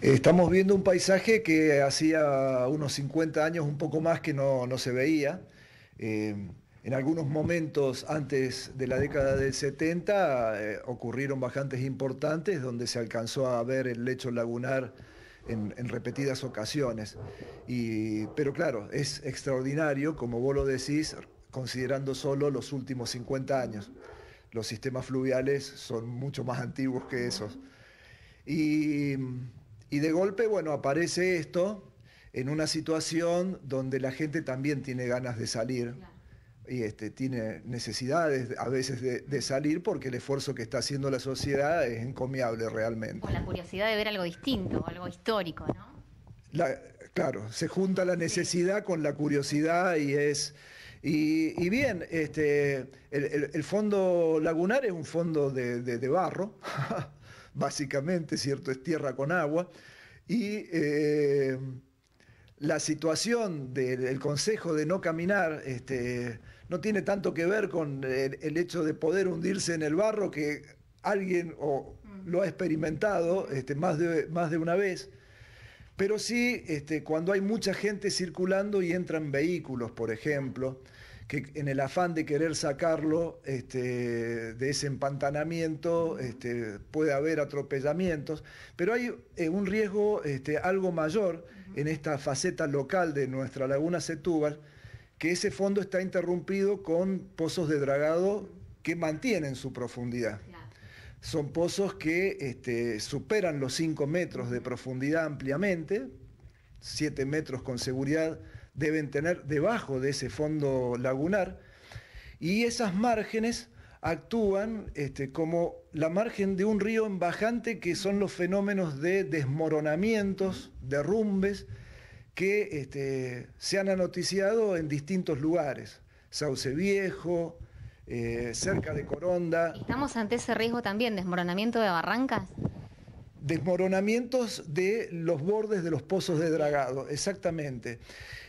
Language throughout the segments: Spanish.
Estamos viendo un paisaje que hacía unos 50 años, un poco más, que no, se veía. Eh, en algunos momentos antes de la década del 70 eh, ocurrieron bajantes importantes donde se alcanzó a ver el lecho lagunar en, repetidas ocasiones. pero claro, es extraordinario, como vos lo decís, considerando solo los últimos 50 años. Los sistemas fluviales son mucho más antiguos que esos. Y y de golpe, bueno, aparece esto en una situación donde la gente también tiene ganas de salir y este, tiene necesidades a veces de, salir porque el esfuerzo que está haciendo la sociedad es encomiable realmente. Con la curiosidad de ver algo distinto, algo histórico, ¿no? claro, se junta la necesidad con la curiosidad y es... Y, bien, este, el, fondo lagunar es un fondo de barro. básicamente, ¿cierto? Es tierra con agua. Y eh, la situación del consejo de no caminar este, no tiene tanto que ver con el, hecho de poder hundirse en el barro que alguien mm. lo ha experimentado este, más, de, más de una vez. Pero sí, este, cuando hay mucha gente circulando y entran vehículos, por ejemplo, que en el afán de querer sacarlo este, de ese empantanamiento este, puede haber atropellamientos, pero hay eh, un riesgo este, algo mayor en esta faceta local de nuestra laguna Setúbal, que ese fondo está interrumpido con pozos de dragado que mantienen su profundidad. Son pozos que superan los 5 metros de profundidad ampliamente, 7 metros con seguridad deben tener debajo de ese fondo lagunar y esas márgenes actúan este, como la margen de un río en bajante que son los fenómenos de desmoronamientos, derrumbes que este, se han anoticiado en distintos lugares, Sauce Viejo, eh, cerca de Coronda. ¿Estamos ante ese riesgo también, desmoronamiento de barrancas? desmoronamientos de los bordes de los pozos de dragado, exactamente.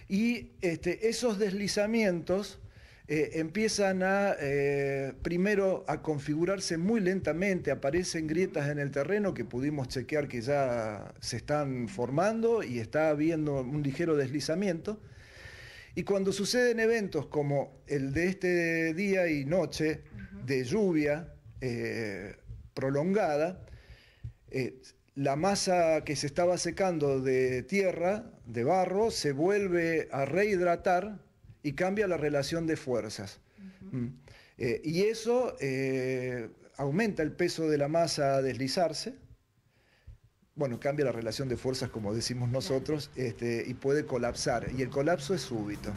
Y este, esos deslizamientos eh, empiezan a, eh, primero, a configurarse muy lentamente, aparecen grietas en el terreno que pudimos chequear que ya se están formando y está habiendo un ligero deslizamiento. Y cuando suceden eventos como el de este día y noche, de lluvia eh, prolongada, eh, la masa que se estaba secando de tierra, de barro, se vuelve a rehidratar y cambia la relación de fuerzas. Mm. Eh, y eso eh, aumenta el peso de la masa a deslizarse. Bueno, cambia la relación de fuerzas, como decimos nosotros, este, y puede colapsar. Y el colapso es súbito.